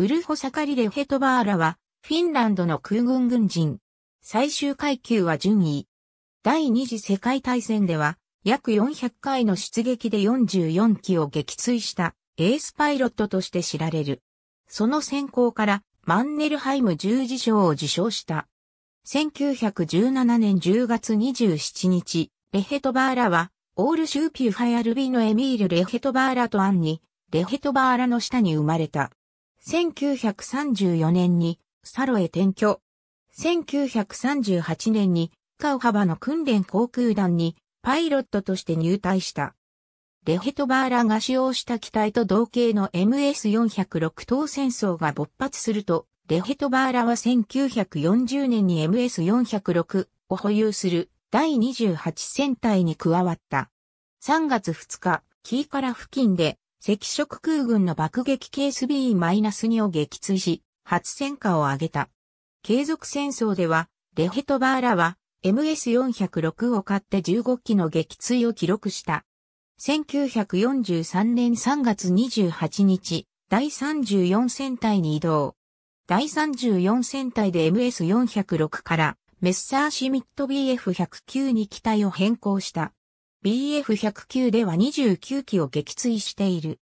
ウルホサカリレ・ヘトバーラは、フィンランドの空軍軍人。最終階級は順位。第二次世界大戦では、約400回の出撃で44機を撃墜したエースパイロットとして知られる。その先行からマンネルハイム十字章を受賞した。1917年10月27日、レヘトバーラは、オールシューピューハアルビのエミール・レヘトバーラとアンに、レヘトバーラの下に生まれた。1934年にサロへ転居。1938年にカウハバの訓練航空団にパイロットとして入隊した。レヘトバーラが使用した機体と同型の MS406 等戦争が勃発すると、レヘトバーラは1940年に MS406 を保有する第28戦隊に加わった。3月2日、キーカラ付近で赤色空軍の爆撃機ス b 2を撃墜し、初戦果を挙げた。継続戦争では、レヘトバーラは、MS406 を買って15機の撃墜を記録した。1943年3月28日、第34戦隊に移動。第34戦隊で MS406 からメッサーシミット BF109 に機体を変更した。BF109 では29機を撃墜している。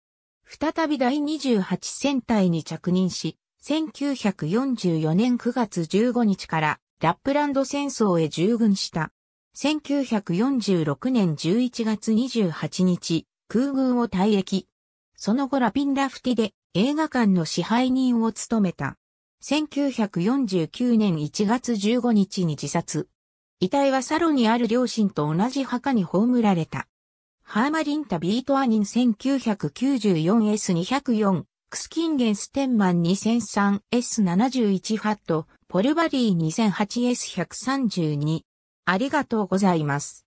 再び第28戦隊に着任し、1944年9月15日からラップランド戦争へ従軍した。1946年11月28日、空軍を退役。その後ラピンラフティで映画館の支配人を務めた。1949年1月15日に自殺。遺体はサロにある両親と同じ墓に葬られた。ハーマリンタ・ビート・アニン 1994S204、クスキンゲン・ステンマン 2003S71 ハット、ポルバリー 2008S132。ありがとうございます。